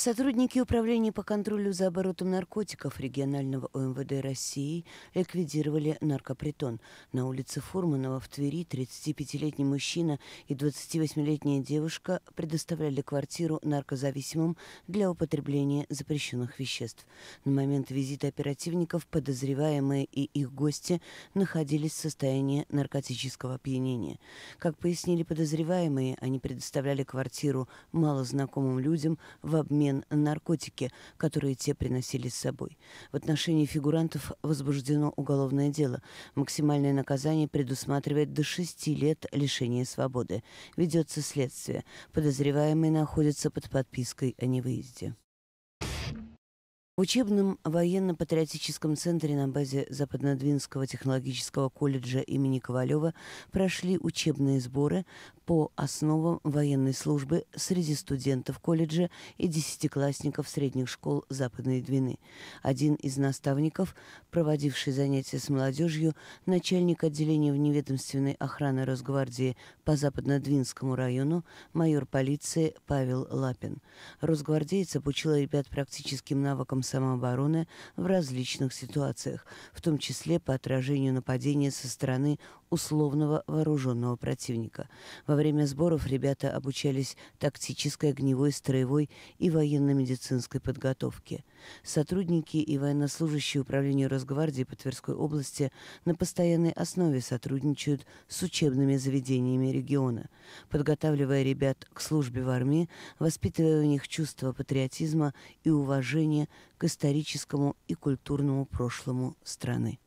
Сотрудники Управления по контролю за оборотом наркотиков регионального ОМВД России ликвидировали наркопритон. На улице Фурманова в Твери 35-летний мужчина и 28-летняя девушка предоставляли квартиру наркозависимым для употребления запрещенных веществ. На момент визита оперативников подозреваемые и их гости находились в состоянии наркотического опьянения. Как пояснили подозреваемые, они предоставляли квартиру малознакомым людям в обмен обмен на наркотики, которые те приносили с собой. В отношении фигурантов возбуждено уголовное дело. Максимальное наказание предусматривает до 6 лет лишения свободы. Ведется следствие. Подозреваемые находятся под подпиской о невыезде. В учебном военно-патриотическом центре на базе Западнодвинского технологического колледжа имени Ковалева прошли учебные сборы по основам военной службы среди студентов колледжа и десятиклассников средних школ Западной Двины. Один из наставников, проводивший занятия с молодежью, начальник отделения вневедомственной охраны Росгвардии по Западнодвинскому району, майор полиции Павел Лапин. Росгвардеец обучил ребят практическим навыкам самообороны в различных ситуациях, в том числе по отражению нападения со стороны условного вооруженного противника. Во время сборов ребята обучались тактической, огневой, строевой и военно-медицинской подготовке. Сотрудники и военнослужащие управления Росгвардии по Тверской области на постоянной основе сотрудничают с учебными заведениями региона, подготавливая ребят к службе в армии, воспитывая у них чувство патриотизма и уважения к историческому и культурному прошлому страны.